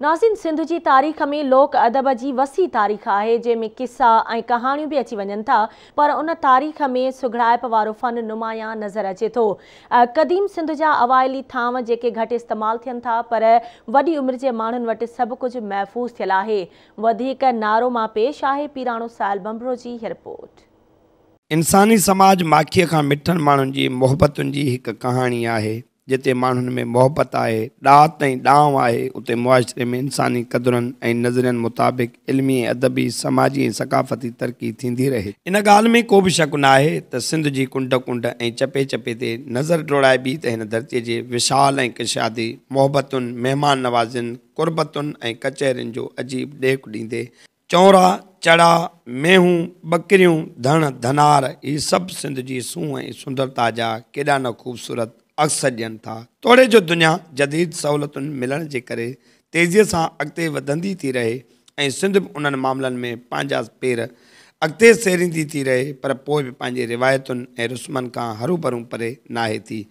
नासिन सिंध जी तारीख़ में लोक अदब जी वसी तारीख़ आहे जंहिंमें किसा ऐं कहाणियूं बि अची वञनि था पर उन तारीख़ में सुघड़ाइप वारो फन नुमाया नज़र अचे थो क़दीम सिंध जा अवाइली थांव जेके घटि इस्तेमालु थियनि था पर वॾी उमिरि जे माण्हुनि वटि सभु कुझु महफ़ूज़ थियलु आहे वधीक नारो मां पेश आहे पीराणो साल बम्बरो जी हीअ रिपोर्ट इंसानी समाज माखीअ खां मिठनि माण्हुनि जी मोहबतुनि जी हिकु कहाणी आहे जिते माण्हुनि में मोहबत आहे दात ऐं ॾांहुं आहे उते मुआशिरे में इंसानी कदुनि ऐं नज़रनि मुताबिक़ इल्मी ऐं अदबी समाजी ऐं सकाफ़ती तरक़ी थींदी रहे इन ॻाल्हि में को बि शक न आहे त सिंध जी कुंड कुंड ऐं चपे चपे ते नज़र डोड़ाएबी त हिन धरतीअ जे विशाल ऐं किशादी मोहबतुनि महिमान नवाज़ियुनि कुरबतुनि ऐं कचहरीनि जो अजीब ॾेख ॾींदे चौरा चढ़ा मेंहूं बकिरियूं धण धनार ई सभु सिंध जी सूंह ऐं सुंदरता जा केॾा न ख़ूबसूरत अक्सर ॾियनि था तोड़े जो दुनिया जदीद सहूलत मिलने के करे तेजी से अगत थी रहे सिंध भी उन मामलों में पंहिंजा पेर अगत सेरिंदी थी रहे पर पोइ बि ए रिवायतुनि का हरू भरू परे नाहे थी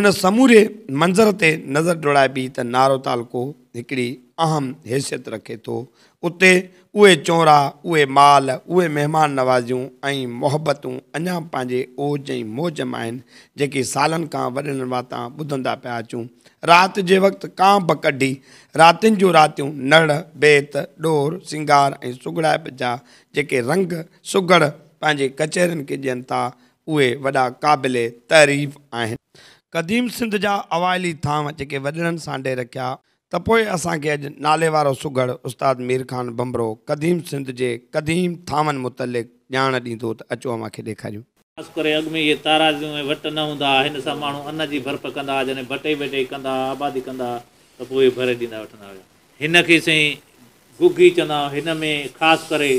उन समूरे मंज़र ते नज़र डोड़ाबी त नारो तालको एक अहम हैसियत रखे तो उते उहे चोरा उहे माल उहे महिमान नवाज़ियूं ऐं मोहबतूं अञा पंहिंजे ओज ऐं मौज में आहिनि जेके सालनि खां वॾनि वाता ॿुधंदा पिया अचूं राति जे वक़्तु कां बि कढी रातिनि जूं रातियूं नड़ बेत डोर सिंगार ऐं सुगड़ाइप जा जेके रंग सुगड़ पंहिंजे कचहरियुनि खे ॾियनि था उहे वॾा क़ाबिल तारीफ़ आहिनि क़दीम सिंध जा अवाइली थांव जेके वॾड़नि सां ॾे रखिया त पोइ असांखे अॼु नाले वारो सुगड़ उस्ताद मीर खान बंबरो कदीम सिंध जे कदीम थावन मुतलिक़ ॼाण ॾींदो त अचो अमा ॾेखारियूं ख़ासि करे अॻु में इहे ताराज़ियूं ऐं वट न हूंदा हुआ हिन सां माण्हू अन जी बर्फ कंदा हुआ जॾहिं बटे भटे कंदा आबादी कंदा हुआ त पोइ भरे ॾींदा वठंदा हुआ खे साईं गुगी चवंदा हिन में ख़ासि करे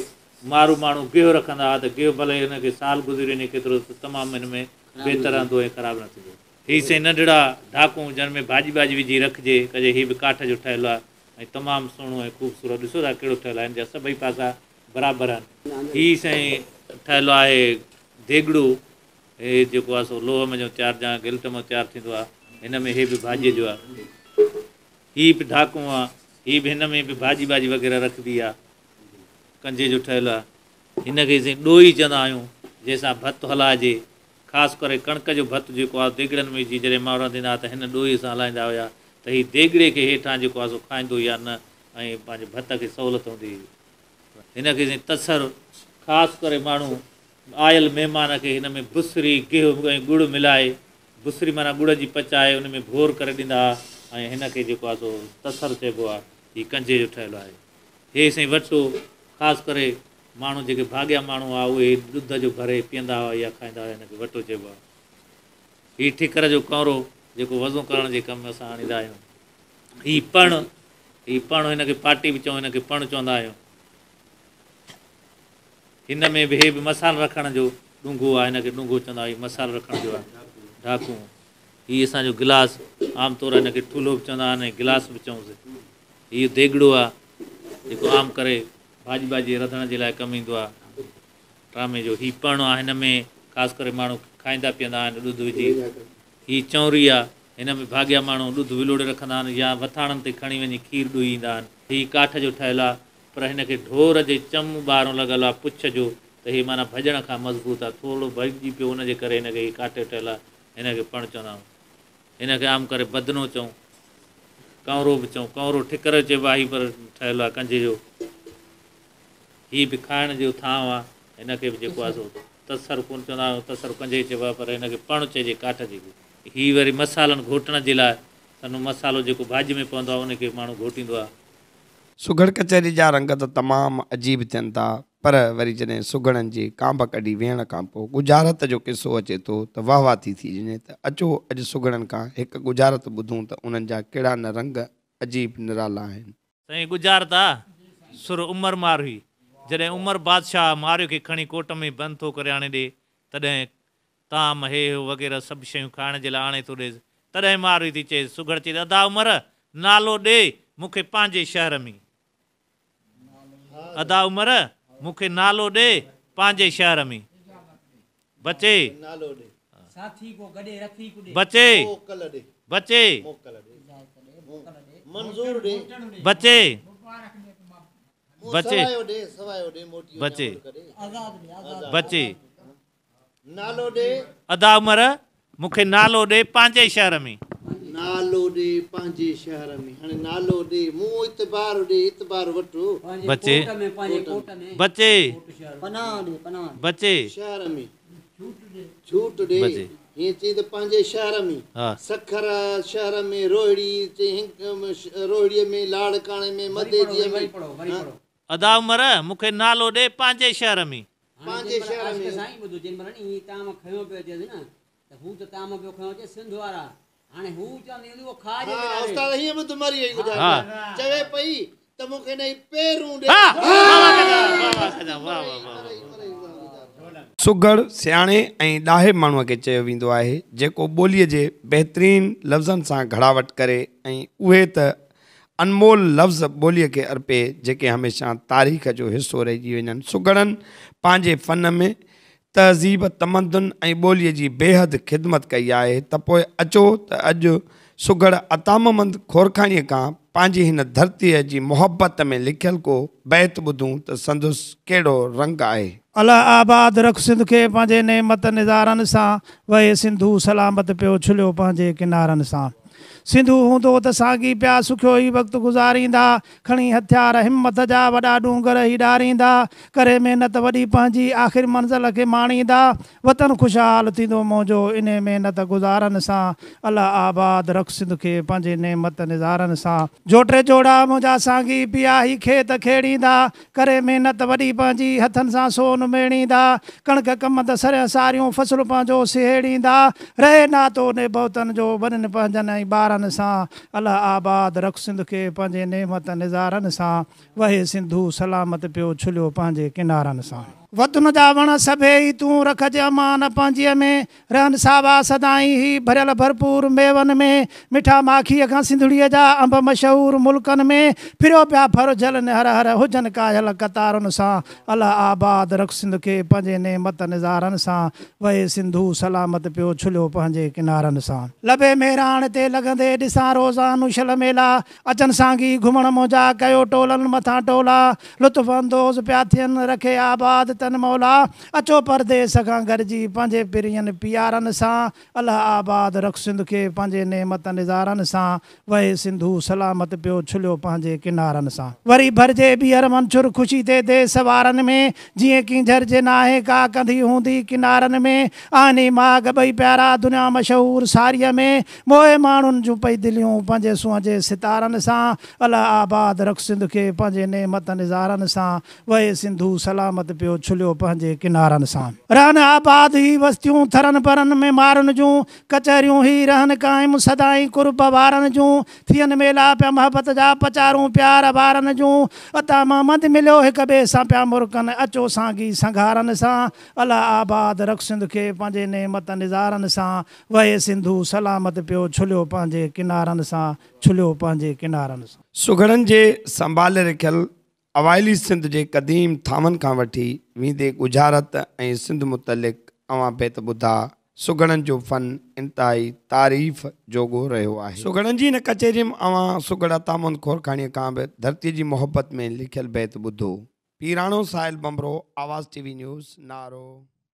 मारू माण्हू गिहु रखंदा हुआ त गिहु भले हिनखे साल गुज़री वञे केतिरो तमामु हिन में बहितरु रहंदो ऐं ख़राबु न थींदो हीअ साईं नंढिड़ा ढाकूं में भाॼी भाॼी विझी रखिजे कजे हीअ बि काठ जो ठहियलु आहे ऐं तमामु सुहिणो ऐं ख़ूबसूरत ॾिसो था कहिड़ो ठहियलु आहे हिन जा सभई पासा बराबरि आहिनि हीअ साईं ठहियलु आहे देगिड़ो हे जेको आहे सो लोह में जो तयारु जा गिल्ट में तयारु थींदो आहे हिन में हे बि भाॼीअ जो आहे हीअ बि ढाकूं आहे हीअ बि हिन में बि भाॼी भाॼी वग़ैरह रखंदी आहे कंजे जो ठहियलु आहे हिनखे ॾोई चवंदा आहियूं जंहिंसां भत हलाइजे ख़ासि करे कणिक जो भत जेको आहे देगड़नि में विझी जॾहिं मां रहंदा हुआ त हिन ॾोही सां हलाईंदा हुआ त हीअ देगड़े खे हेठां जेको आहे सो खाईंदो या न ऐं पंहिंजे भत खे सहूलियत हूंदी हुई हिनखे तसर ख़ासि करे माण्हू आयल महिमान खे हिन में भुसरी गेह ऐं ॻुड़ु मिलाए भुसरी माना गुड़ जी पचाए हुन में भोर करे ॾींदा हुआ ऐं हिनखे जेको आहे सो तसर चइबो आहे हीउ कंजे जो ठहियलु आहे हे साईं वरसो ख़ासि करे माण्हू जेके भाॻिया माण्हू आहे उहे ॾुध जो भरे पीअंदा हुआ या खाईंदा हुआ हिनखे वटो चइबो आहे हीउ ठिकर जो कौरो जेको वज़न करण जे कम में असां आणींदा आहियूं हीउ पण हीउ पण हिनखे पाटी बि चऊं हिनखे पण चवंदा आहियूं हिन में बि हे बि मसालो रखण जो ॾुंगो आहे हिनखे ॾुंगो चवंदा हीअ मसालो रखण जो आहे ढाकू हीउ असांजो गिलास आमतौरु हिनखे ठुलो बि चवंदा आहिनि गिलास बि चऊंसि हीउ देगड़ो आहे जेको आम करे भाॼी भाॼी रधण जे लाइ कमु ईंदो आहे ट्रामे जो हीउ पणो आहे हिन में ख़ासि करे माण्हू खाईंदा पीअंदा आहिनि ॾुधु विझी हीअ चौंरी आहे हिन में भाॻिया माण्हू ॾुधु विलोड़े रखंदा आहिनि या वथाणनि ते खणी वञी खीरु ॾोई ईंदा आहिनि हीअ काठ जो ठहियलु आहे पर हिनखे ढोर जे चम ॿाहिरां लॻियलु आहे पुछ जो त हीअ माना भॼण खां मज़बूत आहे थोरो भॼिजी पियो उनजे करे हिनखे हीअ काठे ठहियलु आहे हिनखे पण चवंदा आहियूं हिनखे आम करे बदनो चऊं कंवरो बि चऊं कंवरो ठिकर चइबो आहे पर ठहियलु आहे कंझे जो हीअ बि खाइण जो थांव आहे हिन खे बि जेको आहे तसर कोन चवंदा आहियूं तसर कंजे चइबो आहे पर हिनखे पण चइजे काठ जी हीअ वरी मसालनि घोटण जे लाइ सॼो मसालो जेको भाॼी में पवंदो आहे उनखे माण्हू घोटींदो आहे सुगड़ कचहरी जा रंग त तमामु अजीब थियनि था पर वरी जॾहिं सुगड़नि जे कांब कढी वेहण खां पोइ गुजारत जो किसो अचे थो त वाह वाह थी थी वञे त अचो अॼु सुगड़नि खां हिकु गुजारत ॿुधूं त उन्हनि जा कहिड़ा न रंग अजीब निराला आहिनि साईं गुजारत आहे सुर उमिरि मार हुई जॾहिं उमर बादशाह मारियो खे खणी कोट में बंदि थो करे आणे ॾे ताम हे वग़ैरह सब शयूं खाने जे लाइ आणे थो ॾेसि तॾहिं मारी थी चएसि सुघड़ चए अदा उमर नालो ॾे मूंखे पंहिंजे शहर में अदा उमर मूंखे नालो दे पंहिंजे शहर में बचे बचे बचे बचे बचे बचे बचे नालो ॾे अदा उमर मूंखे नालो ॾे पंहिंजे शहर में नालो ॾे पंहिंजे शहर में हाणे नालो ॾे मूं इतबार ॾे इतबार वठो बचे बचे बचे शहर में छूट ॾे हीअं चई त पंहिंजे शहर में हाँ। सखर शहर में रोहिड़ी रोहिड़ीअ में लाड़काणे में मदेदीअ में हाँ। मूंखे नालो ॾे सुगढ़ सियाणे ऐं ॾाहे माण्हूअ खे चयो वेंदो आहे जेको ॿोलीअ जे बहितरीन लफ़्ज़नि सां घड़ावट करे ऐं उहे त अनमोल लफ़्ज़ बोली के अर्पे जेके हमेशा तारीख़ जो हिस्सो रहिजी वञनि सुगड़नि पंहिंजे फ़न में तहज़ीब तमदन बोली की बेहद ख़िदमत कई है तो अचो तो अज सुगड़ अतामंद खोरखानी का पंहिंजी इन धरती की मोहब्बत में लिखल को बैत बुधूँ तो संदुसि कड़ो रंग है अला आबाद रख सिंध के पंहिंजे नेमत निजारन से वहे सिंधु सलामत पे छुलो पंहिंजे किनारनि सां सिंधु हूंदो त साॻी पिया सुखियो ई वक़्तु गुज़ारींदा खणी हथियार हिमत जा वॾा डूंगर ई ॾारींदा करे महिनत वॾी पंहिंजी आख़िर मंज़िल खे माणींदा वतन ख़ुशहाल थींदो मुंहिंजो इन महिनत गुज़ारण सां अला आबाद रख सिंध खे पंहिंजे नेमत निज़ारनि सां जोटे जोड़ा मुंहिंजा सागी पिया ई खेत खेड़ींदा करे महिनत वॾी पंहिंजी हथनि सां सोन मेणींदा कणिक कम त सरियां सारियूं फसलूं पंहिंजो सेड़ींदा रहे नातो ने भौतनि जो वॾनि पंहिंजनि ऐं ॿार सां अलाह आबाद रख सिंध खे पंहिंजे नेमत निज़ारनि सां वहे सिंधू सलामत पियो छुलियो पंहिंजे किनारनि सां वदन जा वण सभेई तूं रखजे अमान में रहन सावा सदाई ही भरियल भरपूर मेवन में मिठा माखीअ खां सिंधड़ीअ जा अंब मशहूरु मुल्कनि में फिर पिया फर जलन हर हर हुजनि कायल कतारुनि सां अल आबाद रख सिंध खे पंहिंजे नेमत निज़ारनि सां वहे सिंधू सलामत पियो छुलियो पंहिंजे किनारनि सां लबे मेराण ते लॻंदे ॾिसां रोज़ानु शल मेला अचन सांगी घुमण मुंहिंजा कयो टोलनि मथां टोला लुत्फ़ अंदोज़ पिया थियनि रखे आबाद तन मौला अचो परदेस खां गरजी पांजे पिरियनि पीआरनि सा अल्लाह आबाद रख सिंध के पांजे नेमत निजारन सा वह सिंधु सलामत पियो छुलियो पांजे किनारन सा वरी भरिजे ॿीहर मंचुर ख़ुशी दे दे सवारन में जीअं कींझर जे नाहे का कंधी हुंदी किनारन में आनी माग ॿई प्यारा दुनिया मशहूर सारीअ में मोए माण्हुनि जो पई दिलियों पांजे सूंहं सितारन सा अल्लाह आबाद रख सिंध के पांजे नेमत निजारन सा वह सिंधु सलामत पियो छुलियो पंहिंजे किनारनि सां रहन आबाद ही वस्तियूं थरनि परनि में मारनि जूं कचहरियूं ही रहनि काइम सदाई कुर्ब वारनि जूं थियनि मेला पिया मोहबत जा पचारूं प्यार वारनि जूं अता मां मध मिलियो हिक ॿिए सां पिया मुर्कनि अचो सांगी संघारनि सां अला आबाद रख सिंध खे पंहिंजे नेमत निज़ारनि सां वहे सिंधु सलामत पियो छुलियो पंहिंजे किनारनि सां छुलियो पंहिंजे किनारनि सां सुघड़नि जे संभाले रखियल अवाइली सिंध जे क़दीम थामनि खां वठी वेंदे गुजारत ऐं सिंध मुतलिक़ अवां बैत ॿुधा सुगड़नि जो फन इंताई तारीफ़ जोॻो रहियो आहे सुगड़नि जी हिन कचहरी में अवां सुगड़ा तामन खोरखाणीअ खां बि धरतीअ जी मुहबत में लिखियल बैत ॿुधो पीराणो साहिल बम्बरो आवाज़ टी वी न्यूज़ नारो